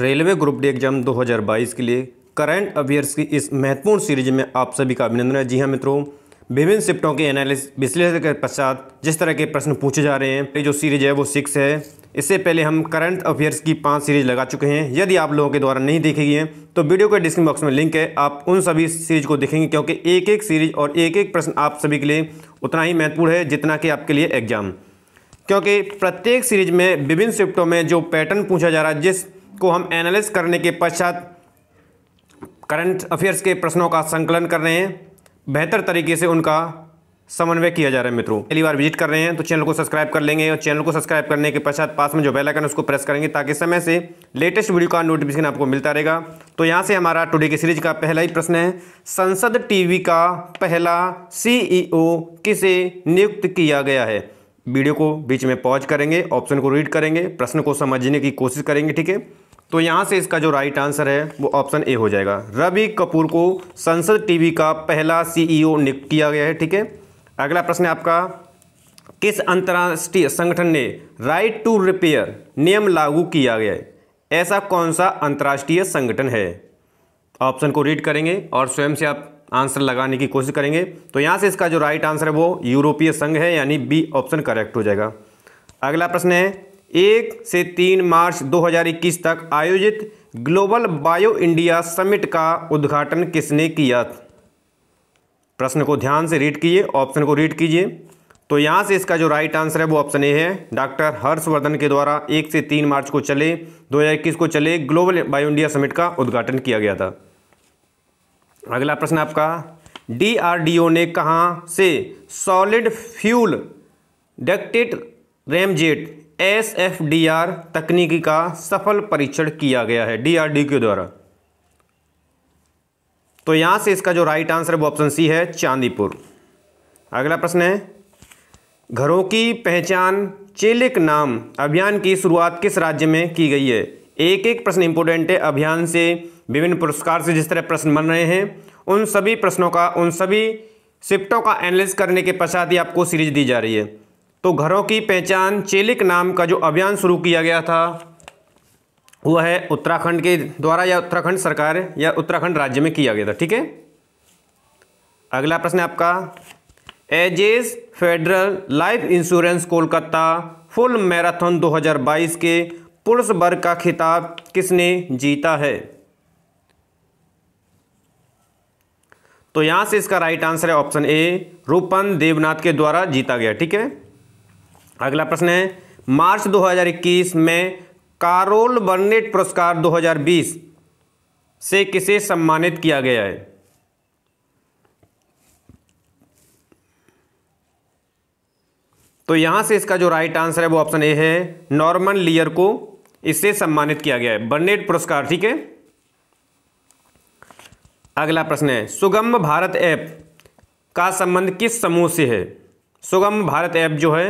railway group D exam 2022 के लिए current affairs की इस महत्वपूर्ण सीरीज में आप सभी का अभिनंदन है जी हाँ मित्रों विभिन्न शिफ्टों के एनालिस विश्लेषण के पश्चात जिस तरह के प्रश्न पूछे जा रहे हैं जो सीरीज है वो सिक्स है इससे पहले हम करंट अफेयर्स की पांच सीरीज लगा चुके हैं यदि आप लोगों के द्वारा नहीं देखी गई हैं तो वीडियो के डिस्क्रिप्शन बॉक्स में लिंक है आप उन सभी सीरीज को देखेंगे क्योंकि एक एक सीरीज और एक एक प्रश्न आप सभी के लिए उतना ही महत्वपूर्ण है जितना कि आपके लिए एग्जाम क्योंकि प्रत्येक सीरीज में विभिन्न शिफ्टों में जो पैटर्न पूछा जा रहा है जिस को हम एनालिस करने के पश्चात करंट अफेयर्स के प्रश्नों का संकलन कर रहे हैं बेहतर तरीके से उनका समन्वय किया जा रहा है मित्रों पहली बार विजिट कर रहे हैं तो चैनल को सब्सक्राइब कर लेंगे और चैनल को सब्सक्राइब करने के पश्चात पास में जो बेल आइकन उसको प्रेस करेंगे ताकि समय से लेटेस्ट वीडियो का नोटिफिकेशन आपको मिलता रहेगा तो यहाँ से हमारा टुडे की सीरीज का पहला ही प्रश्न है संसद टीवी का पहला सीईओ e किसे नियुक्त किया गया है वीडियो को बीच में पॉज करेंगे ऑप्शन को रीड करेंगे प्रश्न को समझने की कोशिश करेंगे ठीक है तो यहाँ से इसका जो राइट आंसर है वो ऑप्शन ए हो जाएगा रवि कपूर को संसद टीवी का पहला सीईओ e नियुक्त किया गया है ठीक है अगला प्रश्न है आपका किस अंतर्राष्ट्रीय संगठन ने राइट टू रिपेयर नियम लागू किया गया है ऐसा कौन सा अंतर्राष्ट्रीय संगठन है ऑप्शन को रीड करेंगे और स्वयं से आप आंसर लगाने की कोशिश करेंगे तो यहाँ से इसका जो राइट आंसर है वो यूरोपीय संघ है यानी बी ऑप्शन करेक्ट हो जाएगा अगला प्रश्न है एक से तीन मार्च 2021 तक आयोजित ग्लोबल बायो इंडिया समिट का उद्घाटन किसने किया प्रश्न को ध्यान से रीड कीजिए ऑप्शन को रीड कीजिए तो यहाँ से इसका जो राइट आंसर है वो ऑप्शन ए है डॉक्टर हर्षवर्धन के द्वारा एक से तीन मार्च को चले 2021 को चले ग्लोबल बायो इंडिया समिट का उद्घाटन किया गया था अगला प्रश्न आपका डीआरडीओ ने कहाँ से solid fuel ducted ramjet S F D R तकनीकी का सफल परीक्षण किया गया है डी आर डी के द्वारा तो यहां से इसका जो राइट आंसर है वो ऑप्शन सी है चांदीपुर अगला प्रश्न है घरों की पहचान चेलिक नाम अभियान की शुरुआत किस राज्य में की गई है एक एक प्रश्न इंपोर्टेंट है अभियान से विभिन्न पुरस्कार से जिस तरह प्रश्न बन रहे हैं उन सभी प्रश्नों का उन सभी शिफ्टों का एनालिस करने के पश्चात ही आपको सीरीज दी जा रही है तो घरों की पहचान चेलिक नाम का जो अभियान शुरू किया गया था वह है उत्तराखंड के द्वारा या उत्तराखंड सरकार या उत्तराखंड राज्य में किया गया था ठीक है अगला प्रश्न आपका Ageas Federal Life Insurance Kolkata full marathon 2022 के पुरुष वर्ग का खिताब किसने जीता है तो यहां से इसका राइट आंसर है ऑप्शन ए रूपन देवनाथ के द्वारा जीता गया ठीक है अगला प्रश्न है मार्च 2021 में कारोल बर्नेट पुरस्कार 2020 से किसे सम्मानित किया गया है तो यहां से इसका जो राइट आंसर है वो ऑप्शन ए है नॉर्मन लियर को इससे सम्मानित किया गया है बर्नेट पुरस्कार ठीक है अगला प्रश्न है सुगम भारत ऐप का संबंध किस समूह से है सुगम भारत ऐप जो है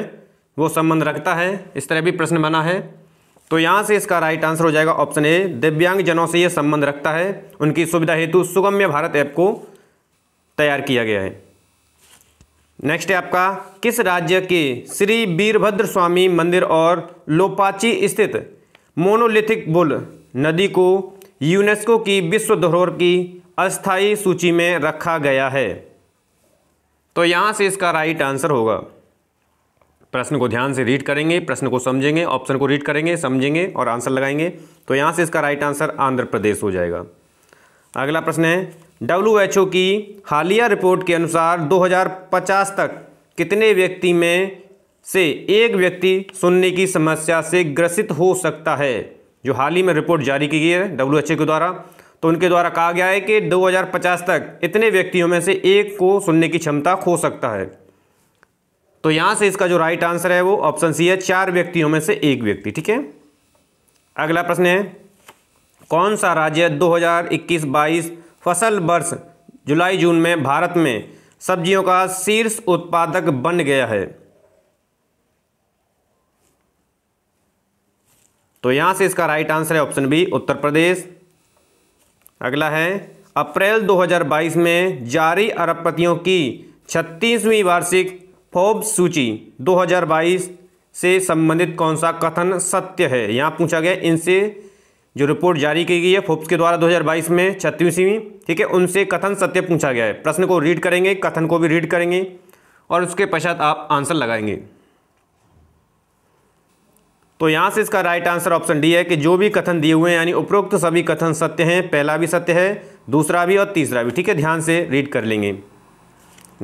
वो संबंध रखता है इस तरह भी प्रश्न बना है तो यहाँ से इसका राइट आंसर हो जाएगा ऑप्शन ए दिव्यांग जनों से ये संबंध रखता है उनकी सुविधा हेतु सुगम्य भारत ऐप को तैयार किया गया है नेक्स्ट है आपका किस राज्य के श्री वीरभद्र स्वामी मंदिर और लोपाची स्थित मोनोलिथिक बुल नदी को यूनेस्को की विश्व धरोहर की अस्थायी सूची में रखा गया है तो यहाँ से इसका राइट आंसर होगा प्रश्न को ध्यान से रीड करेंगे प्रश्न को समझेंगे ऑप्शन को रीड करेंगे समझेंगे और आंसर लगाएंगे तो यहाँ से इसका राइट आंसर आंध्र प्रदेश हो जाएगा अगला प्रश्न है डब्ल्यू की हालिया रिपोर्ट के अनुसार 2050 तक कितने व्यक्ति में से एक व्यक्ति सुनने की समस्या से ग्रसित हो सकता है जो हाल ही में रिपोर्ट जारी की गई है डब्ल्यू के द्वारा तो उनके द्वारा कहा गया है कि 2050 तक इतने व्यक्तियों में से एक को सुनने की क्षमता खो सकता है तो यहां से इसका जो राइट आंसर है वो ऑप्शन सी है चार व्यक्तियों में से एक व्यक्ति ठीक है अगला प्रश्न है कौन सा राज्य 2021-22 फसल वर्ष जुलाई जून में भारत में सब्जियों का शीर्ष उत्पादक बन गया है तो यहां से इसका राइट आंसर है ऑप्शन बी उत्तर प्रदेश अगला है अप्रैल 2022 में जारी अरबपतियों की छत्तीसवीं वार्षिक फोब सूची 2022 से संबंधित कौन सा कथन सत्य है यहाँ पूछा गया इनसे जो रिपोर्ट जारी की गई है फोब्स के द्वारा 2022 में छत्तीसवीं ठीक है उनसे कथन सत्य पूछा गया है प्रश्न को रीड करेंगे कथन को भी रीड करेंगे और उसके पश्चात आप आंसर लगाएंगे तो यहाँ से इसका राइट आंसर ऑप्शन डी है कि जो भी कथन दिए हुए हैं यानी उपरोक्त सभी कथन सत्य हैं पहला भी सत्य है दूसरा भी और तीसरा भी ठीक है ध्यान से रीड कर लेंगे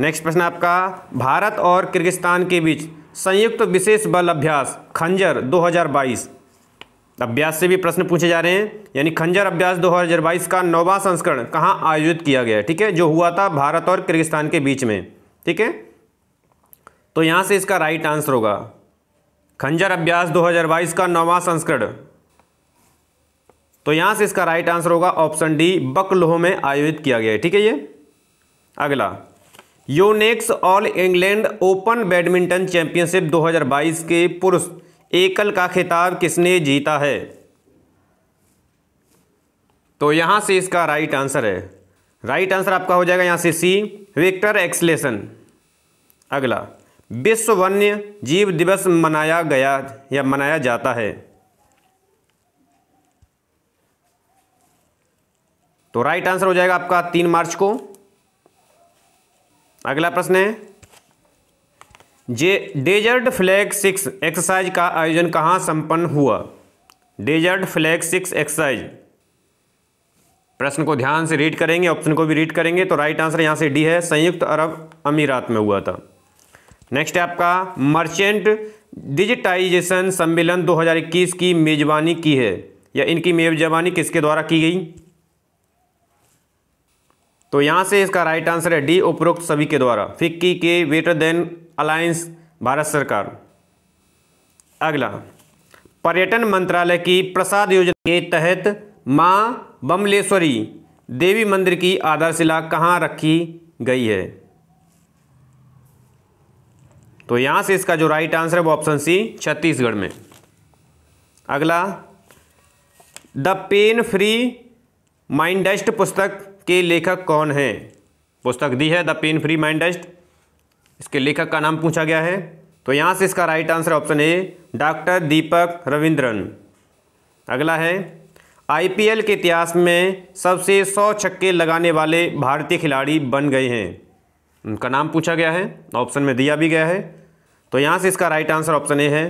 नेक्स्ट प्रश्न आपका भारत और किर्गिस्तान के बीच संयुक्त विशेष बल अभ्यास खंजर 2022 अभ्यास से भी प्रश्न पूछे जा रहे हैं यानी खंजर अभ्यास 2022 का नौवा संस्करण कहाँ आयोजित किया गया ठीक है जो हुआ था भारत और किर्गिस्तान के बीच में ठीक है तो यहाँ से इसका राइट आंसर होगा खंजर अभ्यास 2022 का नौवा संस्करण तो यहाँ से इसका राइट आंसर होगा ऑप्शन डी बकलोह में आयोजित किया गया है ठीक है ये अगला Yonex All England Open badminton championship 2022 के पुरुष एकल का खिताब किसने जीता है तो यहां से इसका राइट आंसर है राइट आंसर आपका हो जाएगा यहां से सी विक्टर एक्सलेसन अगला विश्व वन्य जीव दिवस मनाया गया या मनाया जाता है तो राइट आंसर हो जाएगा आपका तीन मार्च को अगला प्रश्न है जे डेजर्ट फ्लैग सिक्स एक्सरसाइज का आयोजन कहाँ संपन्न हुआ डेजर्ट फ्लैग सिक्स एक्सरसाइज प्रश्न को ध्यान से रीड करेंगे ऑप्शन को भी रीड करेंगे तो राइट आंसर यहाँ से डी है संयुक्त अरब अमीरात में हुआ था नेक्स्ट है आपका मर्चेंट डिजिटाइजेशन सम्मेलन 2021 की मेजबानी की है या इनकी मेजबानी किसके द्वारा की गई तो यहाँ से इसका राइट आंसर है डी उपरोक्त सभी के द्वारा फिक्की के वेटर देन अलायंस भारत सरकार अगला पर्यटन मंत्रालय की प्रसाद योजना के तहत माँ बमलेश्वरी देवी मंदिर की आधारशिला कहाँ रखी गई है तो यहाँ से इसका जो राइट आंसर है वो ऑप्शन सी छत्तीसगढ़ में अगला द पेन फ्री माइंडस्ट पुस्तक के लेखक कौन हैं पुस्तक दी है द पेन फ्री माइंडस्ट इसके लेखक का नाम पूछा गया है तो यहाँ से इसका right answer option A doctor Deepak Ravindran अगला है आईपीएल के इतिहास में सबसे सौ छक्के लगाने वाले भारतीय खिलाड़ी बन गए हैं उनका नाम पूछा गया है ऑप्शन में दिया भी गया है तो यहाँ से इसका राइट आंसर ऑप्शन ए है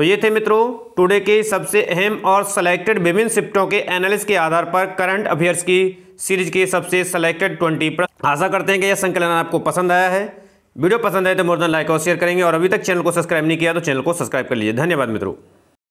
तो ये थे मित्रों टुडे के सबसे अहम और सिलेक्टेड विभिन्न शिफ्टों के एनालिस के आधार पर करंट अफेयर्स की सीरीज के सबसे सिलेक्टेड ट्वेंटी पर आशा करते हैं कि यह संकलन आपको पसंद आया है वीडियो पसंद आए तो मोर देन लाइक और शेयर करेंगे और अभी तक चैनल को सब्सक्राइब नहीं किया तो चैनल को सब्सक्राइब कर लीजिए धन्यवाद मित्रों